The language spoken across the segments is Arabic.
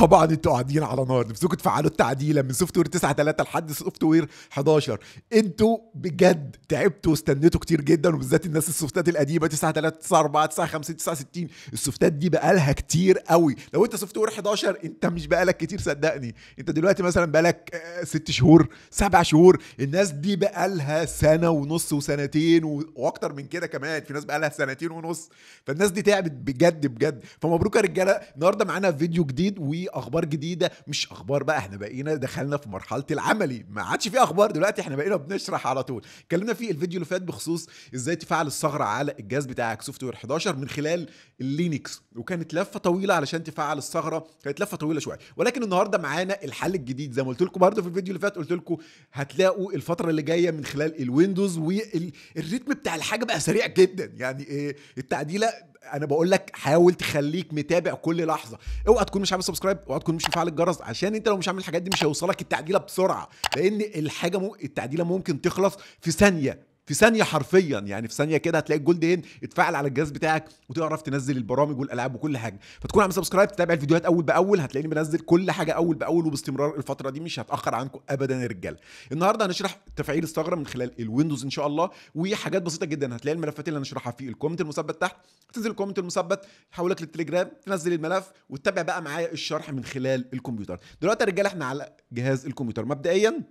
طبعا انتوا قاعدين على نار نفسكم تفعلوا التعديله من سوفت وير 9 3 لحد سوفت وير 11 انتوا بجد تعبتوا واستنيتوا كتير جدا وبالذات الناس السوفتات القديمه 9 3 9 4 9 5 9 60 السوفتات دي بقالها كتير قوي لو انت سوفت وير 11 انت مش بقالك كتير صدقني انت دلوقتي مثلا بقالك آه، ست شهور سبع شهور الناس دي بقالها سنه ونص وسنتين واكتر من كده كمان في ناس بقالها سنتين ونص فالناس دي تعبت بجد بجد فمبروك يا رجاله النهارده معانا فيديو جديد اخبار جديده مش اخبار بقى احنا بقينا دخلنا في مرحله العملي ما عادش في اخبار دلوقتي احنا بقينا بنشرح على طول اتكلمنا في الفيديو اللي فات بخصوص ازاي تفعل الثغره على الجهاز بتاعك سوفت وير 11 من خلال اللينكس وكانت لفه طويله علشان تفعل الثغره كانت لفه طويله شويه ولكن النهارده معانا الحل الجديد زي ما قلت لكم برده في الفيديو اللي فات قلت لكم هتلاقوا الفتره اللي جايه من خلال الويندوز والريتم بتاع الحاجه بقى سريع جدا يعني إيه؟ التعديله انا بقول لك حاول تخليك متابع كل لحظه اوعى تكون مش عامل سبسكرايب اوعى تكون مش مفعل الجرس عشان انت لو مش عامل الحاجات دي مش هيوصلك التعديله بسرعه لان الحاجه مو... التعديله ممكن تخلص في ثانيه في ثانيه حرفيا يعني في ثانيه كده هتلاقي الجولد ان اتفعل على الجهاز بتاعك وتعرف تنزل البرامج والالعاب وكل حاجه فتكون عامل سبسكرايب تتابع الفيديوهات اول باول هتلاقيني بنزل كل حاجه اول باول وباستمرار الفتره دي مش هتاخر عنكم ابدا يا رجاله النهارده هنشرح تفعيل الثغره من خلال الويندوز ان شاء الله وحاجات بسيطه جدا هتلاقي الملفات اللي هنشرحها في الكومنت المثبت تحت هتنزل الكومنت المثبت حولك للتليجرام تنزل الملف وتتابع بقى معايا الشرح من خلال الكمبيوتر دلوقتي يا رجاله احنا على جهاز الكمبيوتر مبدئيا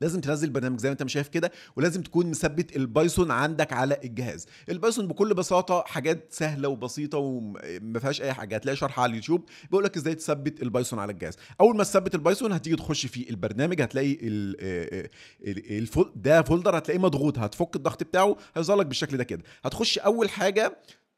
لازم تنزل برنامج زي ما انت مش شايف كده ولازم تكون مثبت البايثون عندك على الجهاز البايثون بكل بساطه حاجات سهله وبسيطه وما فيهاش اي حاجه هتلاقي شرح على اليوتيوب بيقول لك ازاي تثبت البايثون على الجهاز اول ما تثبت البايثون هتيجي تخش في البرنامج هتلاقي آه، آه، الفول ده فولدر هتلاقيه مضغوط هتفك الضغط بتاعه هيظهر لك بالشكل ده كده هتخش اول حاجه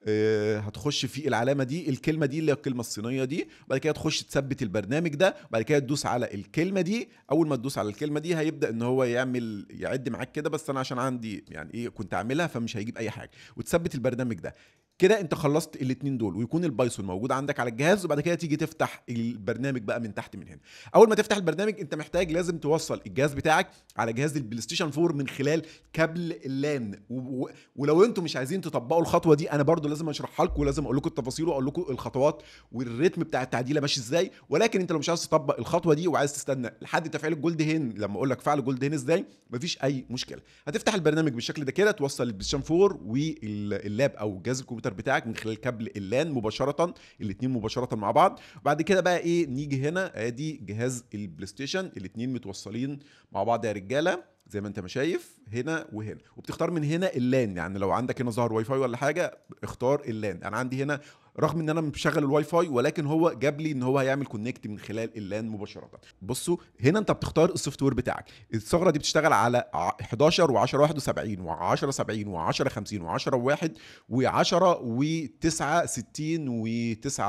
آه، هتخش في العلامه دي الكلمه دي اللي هي الكلمه الصينيه دي بعد كده تخش تثبت البرنامج ده بعد كده تدوس على الكلمه دي اول ما تدوس على الكلمه دي هيبدا ان هو يعمل يعد معاك كده بس انا عشان عندي يعني ايه كنت عاملها فمش هيجيب اي حاجه وتثبت البرنامج ده كده انت خلصت الاثنين دول ويكون البايثون موجود عندك على الجهاز وبعد كده تيجي تفتح البرنامج بقى من تحت من هنا اول ما تفتح البرنامج انت محتاج لازم توصل الجهاز بتاعك على جهاز البلاي ستيشن 4 من خلال كابل اللان و... ولو انتم مش عايزين تطبقوا الخطوه دي انا برضو لازم اشرحها لكم ولازم اقول لكم التفاصيل واقول لكم الخطوات والريتم بتاع التعديله ماشي ازاي ولكن انت لو مش عايز تطبق الخطوه دي وعايز تستنى لحد تفعيل الجولد هين لما اقول لك فعل جولد هين ازاي مفيش اي مشكله هتفتح البرنامج بالشكل ده كده توصل البلاي ستيشن 4 واللاب او جهاز الكمبيوتر الكونكتر بتاعك من خلال كابل اللان مباشره الاثنين مباشره مع بعض وبعد كده بقى ايه نيجي هنا ادي جهاز البلاي ستيشن الاثنين متوصلين مع بعض يا رجاله زي ما انت ما شايف هنا وهنا وبتختار من هنا اللان يعني لو عندك هنا ظهر واي فاي ولا حاجه اختار اللان انا عندي هنا رغم ان انا مشغل الواي فاي ولكن هو جاب لي ان هو هيعمل كونكت من خلال اللان مباشره بصوا هنا انت بتختار السوفت وير بتاعك الثغره دي بتشتغل على 11 و10 71 و10 70 و10 50 و10 1 و10 و9 60 و9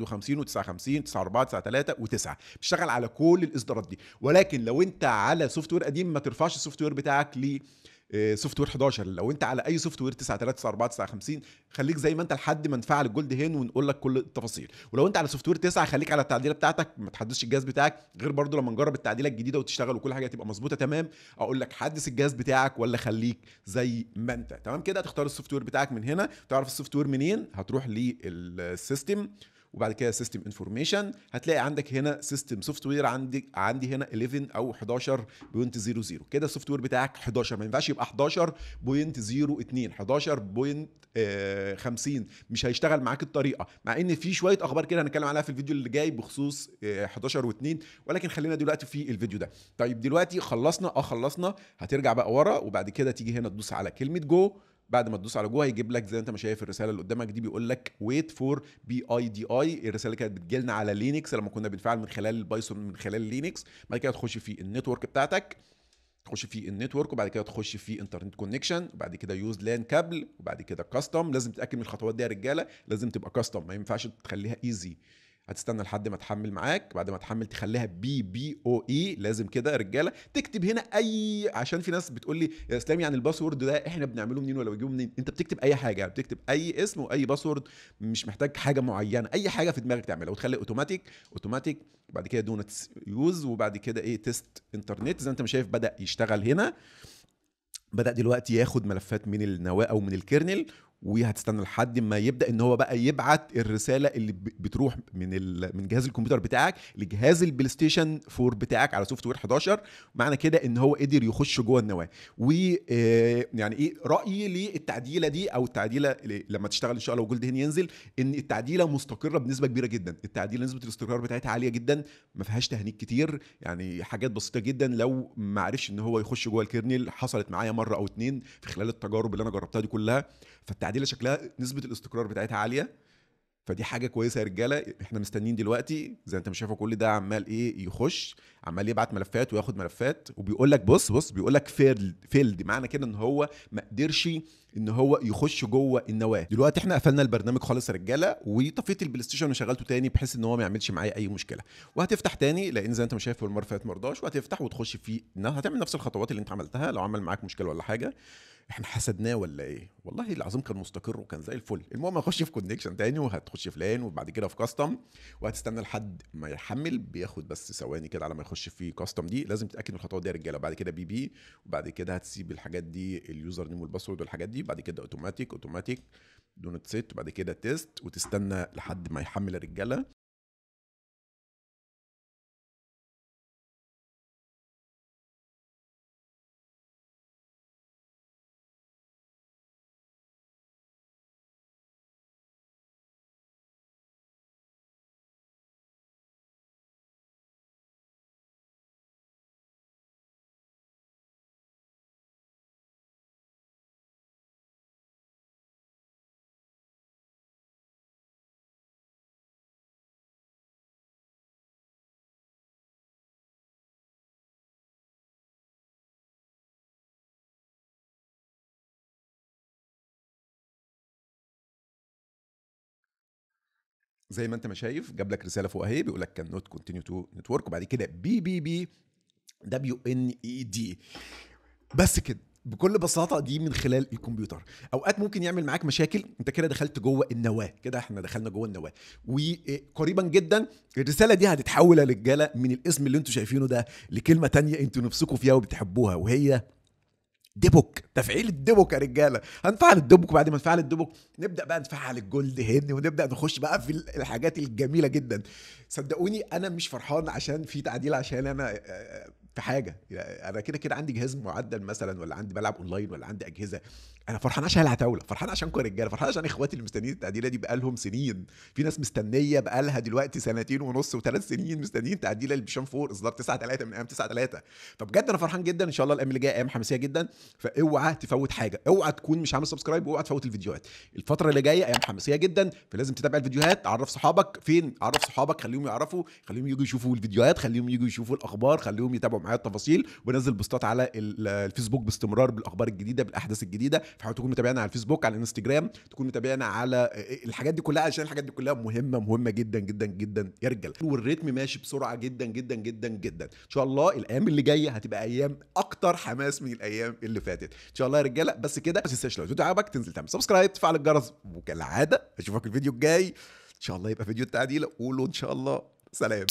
51 و9 50 9 4 9 3 و9 بتشتغل على كل الاصدارات دي ولكن لو انت على سوفت وير قديم ما ترفعش السوفت وير بتاعك ليه سوفت وير 11 لو انت على اي سوفت وير 9 3 9 4 9 50 خليك زي ما انت لحد ما نفعل الجولد هين ونقول لك كل التفاصيل ولو انت على سوفت وير 9 خليك على التعديله بتاعتك ما تحدثش الجهاز بتاعك غير برضو لما نجرب التعديله الجديده وتشتغل وكل حاجه تبقى مظبوطه تمام اقول لك حدث الجهاز بتاعك ولا خليك زي ما انت تمام كده هتختار السوفت وير بتاعك من هنا تعرف السوفت وير منين هتروح للسيستم وبعد كده سيستم انفورميشن هتلاقي عندك هنا سيستم سوفت وير عندي عندي هنا 11 او 11.00 كده السوفت وير بتاعك 11 ما ينفعش يبقى 11.02 11.50 آه، مش هيشتغل معاك الطريقه مع ان في شويه اخبار كده هنتكلم عليها في الفيديو اللي جاي بخصوص 11 آه، و2 ولكن خلينا دلوقتي في الفيديو ده طيب دلوقتي خلصنا اه خلصنا هترجع بقى ورا وبعد كده تيجي هنا تدوس على كلمه جو بعد ما تدوس على جوه هيجيب لك زي انت ما شايف الرساله اللي قدامك دي بيقول لك ويت فور بي اي دي اي الرساله كانت بتجي لنا على لينكس لما كنا بنفعل من خلال البايثون من خلال لينكس بعد كده تخش في النتورك بتاعتك تخش في النتورك وبعد كده تخش في انترنت كونكشن وبعد كده يوز لان كابل وبعد كده كاستم لازم تتاكد من الخطوات دي يا رجاله لازم تبقى كاستم ما ينفعش تخليها ايزي هتستنى لحد ما تحمل معاك بعد ما تحمل تخليها بي بي او اي لازم كده رجاله تكتب هنا اي عشان في ناس بتقول لي يا اسلام يعني الباسورد ده احنا بنعمله منين ولا بجيبه منين انت بتكتب اي حاجه بتكتب اي اسم واي باسورد مش محتاج حاجه معينه اي حاجه في دماغك تعملها وتخلي اوتوماتيك اوتوماتيك بعد كده دونت يوز وبعد كده ايه تيست انترنت زي انت مش شايف بدا يشتغل هنا بدا دلوقتي ياخد ملفات من النواه او من الكيرنل وهتستنى لحد ما يبدا ان هو بقى يبعت الرساله اللي بتروح من ال... من جهاز الكمبيوتر بتاعك لجهاز البلاي ستيشن 4 بتاعك على سوفت وير 11 معنى كده ان هو قدر يخش جوه النواه و آه، يعني ايه رايي للتعديله دي او التعديله لما تشتغل ان شاء الله وجولد هين ينزل ان التعديله مستقره بنسبه كبيره جدا التعديله نسبه الاستقرار بتاعتها عاليه جدا ما فيهاش تهنيك كتير يعني حاجات بسيطه جدا لو ما عرفش ان هو يخش جوه الكيرنل حصلت معايا مره او اتنين في خلال التجارب اللي انا جربتها دي كلها فالتعديله التعديله شكلها نسبه الاستقرار بتاعتها عاليه فدي حاجه كويسه يا رجاله احنا مستنيين دلوقتي زي انت مش شايفه كل ده عمال ايه يخش عمال يبعت ملفات وياخد ملفات وبيقول لك بص بص بيقول لك فيلد فيلد معنى كده ان هو ما قدرش ان هو يخش جوه النواه دلوقتي احنا قفلنا البرنامج خالص يا رجاله وطفيت البلاي ستيشن وشغلته تاني بحيث ان هو ما يعملش معايا اي مشكله وهتفتح تاني لان زي انت مش شايف المره فاتت مرضاش وهتفتح وتخش فيه هتعمل نفس الخطوات اللي انت عملتها لو عمل معاك مشكله ولا حاجه احنا حسدناه ولا ايه والله العظيم كان مستقر وكان زي الفل المهم هخش في كونكشن تاني وهتخش في لان وبعد كده في كاستم وهتستنى لحد ما يحمل بياخد بس ثواني كده على ما يخش في كاستم دي لازم تتاكد من الخطوات دي يا رجاله بعد كده بي بي وبعد كده هتسيب الحاجات دي اليوزر نيم والباسورد والحاجات دي بعد كده اوتوماتيك اوتوماتيك دونت سيت وبعد كده تيست وتستنى لحد ما يحمل الرجاله زي ما انت ما شايف جاب لك رساله فوق اهي بيقول لك كان نوت كونتينيو تو نتورك وبعد كده بي بي بي دبليو ان اي دي بس كده بكل بساطه دي من خلال الكمبيوتر اوقات ممكن يعمل معاك مشاكل انت كده دخلت جوه النواه كده احنا دخلنا جوه النواه وقريبا آه، جدا الرساله دي هتتحول يا رجاله من الاسم اللي انتم شايفينه ده لكلمه تانية انتوا نفسكم فيها وبتحبوها وهي دبك تفعيل الدبك يا رجاله هنفعل الدبك وبعد ما نفعل الدبك نبدا بقى نفعل الجولد هن ونبدا نخش بقى في الحاجات الجميله جدا صدقوني انا مش فرحان عشان في تعديل عشان انا آه، في حاجه يعني انا كده كده عندي جهاز معدل مثلا ولا عندي بلعب اونلاين ولا عندي اجهزه انا فرحان عشان العتاوله فرحان عشانكم يا رجاله فرحان عشان اخواتي اللي مستنيين التعديله دي بقالهم سنين في ناس مستنيه بقالها دلوقتي سنتين ونص وثلاث سنين مستنيين تعديله البيشان فور اصدار 9 3 من ايام 9 3 فبجد انا فرحان جدا ان شاء الله الايام اللي جايه ايام حماسيه جدا فاوعى تفوت حاجه اوعى تكون مش عامل سبسكرايب واوعى تفوت الفيديوهات الفتره اللي جايه ايام حماسيه جدا فلازم تتابع الفيديوهات عرف صحابك فين عرف صحابك خليهم يعرفوا خليهم يجوا يشوفوا الفيديوهات خليهم يجوا يشوفوا الاخبار خليهم يتابعوا معايا التفاصيل وبنزل بوستات على الفيسبوك باستمرار بالاخبار الجديده بالاحداث الجديده فحاول تكون متابعنا على الفيسبوك على الانستجرام تكون متابعنا على آه، آه، الحاجات دي كلها عشان الحاجات دي كلها مهمه مهمه جدا جدا جدا يا رجاله والريتم ماشي بسرعه جدا جدا جدا جدا ان شاء الله الايام اللي جايه هتبقى ايام اكتر حماس من الايام اللي فاتت ان شاء الله يا رجاله بس كده ما تنساش لو الفيديو عجبك تنزل تعمل سبسكرايب تفعل الجرس وكالعاده اشوفك الفيديو الجاي ان شاء الله يبقى فيديو التعديل قولوا ان شاء الله سلام